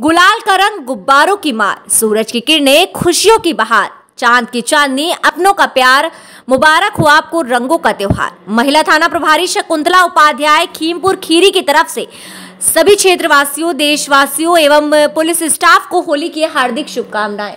गुलाल का रंग गुब्बारों की मार सूरज की किरणें खुशियों की बहार चांद की चांदनी अपनों का प्यार मुबारक हुआ आपको रंगों का त्योहार महिला थाना प्रभारी शकुंतला उपाध्याय खीमपुर खीरी की तरफ से सभी क्षेत्रवासियों देशवासियों एवं पुलिस स्टाफ को होली की हार्दिक शुभकामनाएं